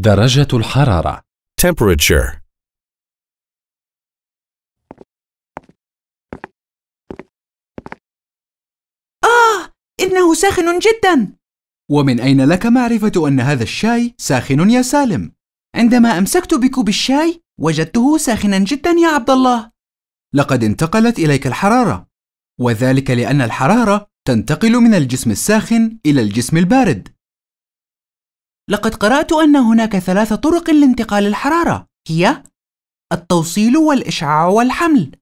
درجة الحرارة temperature آه إنه ساخن جدا ومن أين لك معرفة أن هذا الشاي ساخن يا سالم؟ عندما أمسكت بكوب الشاي وجدته ساخنا جدا يا عبد الله لقد انتقلت إليك الحرارة وذلك لأن الحرارة تنتقل من الجسم الساخن إلى الجسم البارد لقد قرأت أن هناك ثلاث طرق لانتقال الحرارة هي التوصيل والإشعاع والحمل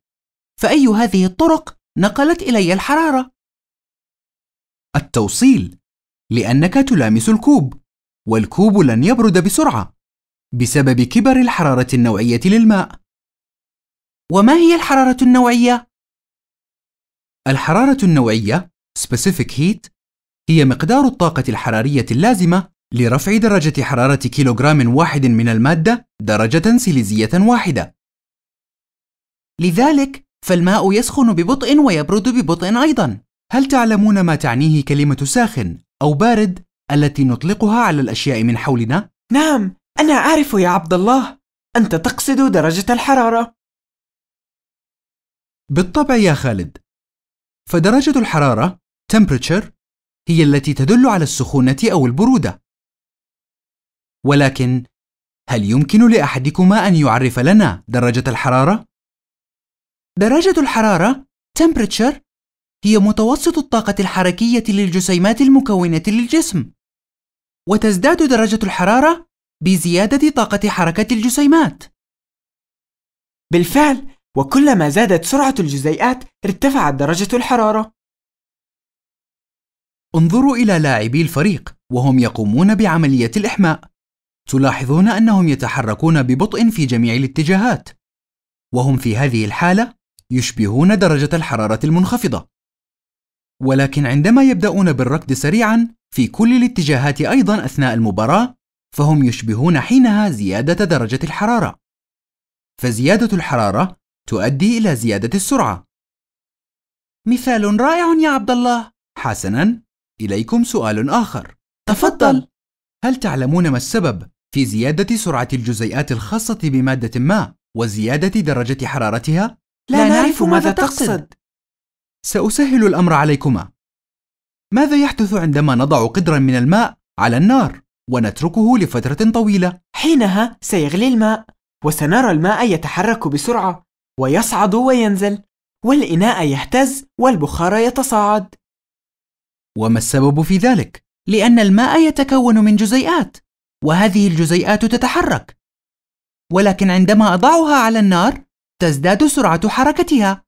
فأي هذه الطرق نقلت إلي الحرارة؟ التوصيل لأنك تلامس الكوب والكوب لن يبرد بسرعة بسبب كبر الحرارة النوعية للماء وما هي الحرارة النوعية؟ الحرارة النوعية specific heat هي مقدار الطاقة الحرارية اللازمة لرفع درجة حرارة كيلوغرام واحد من المادة درجة سيليزية واحدة. لذلك فالماء يسخن ببطء ويبرد ببطء أيضا. هل تعلمون ما تعنيه كلمة ساخن أو بارد التي نطلقها على الأشياء من حولنا؟ نعم، أنا أعرف يا عبد الله، أنت تقصد درجة الحرارة. بالطبع يا خالد، فدرجة الحرارة temperature هي التي تدل على السخونة أو البرودة. ولكن هل يمكن لأحدكما أن يعرف لنا درجة الحرارة؟ درجة الحرارة temperature هي متوسط الطاقة الحركية للجسيمات المكونة للجسم وتزداد درجة الحرارة بزيادة طاقة حركة الجسيمات بالفعل وكلما زادت سرعة الجزيئات ارتفعت درجة الحرارة انظروا إلى لاعبي الفريق وهم يقومون بعملية الإحماء تلاحظون أنهم يتحركون ببطء في جميع الاتجاهات وهم في هذه الحالة يشبهون درجة الحرارة المنخفضة ولكن عندما يبدأون بالركض سريعا في كل الاتجاهات أيضا أثناء المباراة فهم يشبهون حينها زيادة درجة الحرارة فزيادة الحرارة تؤدي إلى زيادة السرعة مثال رائع يا عبد الله حسنا إليكم سؤال آخر تفضل هل تعلمون ما السبب في زيادة سرعة الجزيئات الخاصة بمادة ما وزيادة درجة حرارتها؟ لا نعرف ماذا تقصد. سأسهل الأمر عليكما. ماذا يحدث عندما نضع قدرا من الماء على النار ونتركه لفترة طويلة؟ حينها سيغلي الماء وسنرى الماء يتحرك بسرعة ويصعد وينزل والإناء يهتز والبخار يتصاعد. وما السبب في ذلك؟ لأن الماء يتكون من جزيئات وهذه الجزيئات تتحرك ولكن عندما أضعها على النار تزداد سرعة حركتها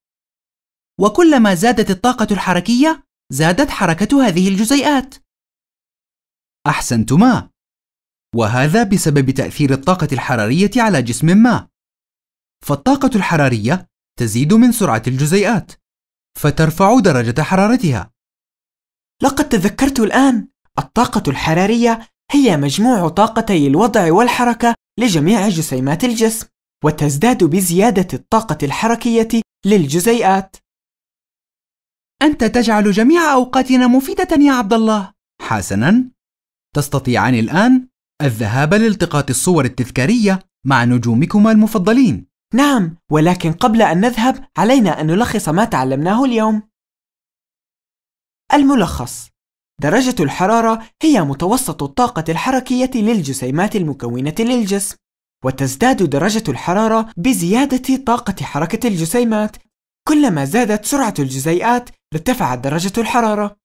وكلما زادت الطاقة الحركية زادت حركة هذه الجزيئات أحسنتما وهذا بسبب تأثير الطاقة الحرارية على جسم ما فالطاقة الحرارية تزيد من سرعة الجزيئات فترفع درجة حرارتها لقد تذكرت الآن الطاقة الحرارية هي مجموع طاقتي الوضع والحركة لجميع جسيمات الجسم وتزداد بزيادة الطاقة الحركية للجزيئات أنت تجعل جميع أوقاتنا مفيدة يا عبد الله حسناً تستطيعان الآن الذهاب لالتقاط الصور التذكارية مع نجومكما المفضلين نعم ولكن قبل أن نذهب علينا أن نلخص ما تعلمناه اليوم الملخص درجة الحرارة هي متوسط الطاقة الحركية للجسيمات المكونة للجسم، وتزداد درجة الحرارة بزيادة طاقة حركة الجسيمات، كلما زادت سرعة الجزيئات ارتفعت درجة الحرارة.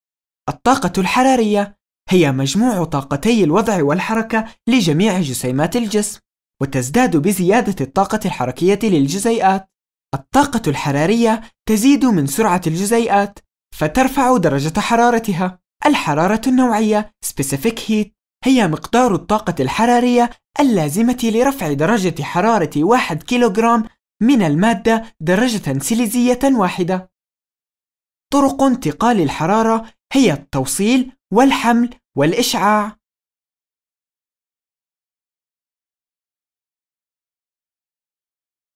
الطاقة الحرارية هي مجموع طاقتي الوضع والحركة لجميع جسيمات الجسم، وتزداد بزيادة الطاقة الحركية للجزيئات. الطاقة الحرارية تزيد من سرعة الجزيئات، فترفع درجة حرارتها. الحرارة النوعية specific heat هي مقدار الطاقة الحرارية اللازمة لرفع درجة حرارة 1 كيلوغرام من المادة درجة سيليزية واحدة. طرق انتقال الحرارة هي التوصيل والحمل والإشعاع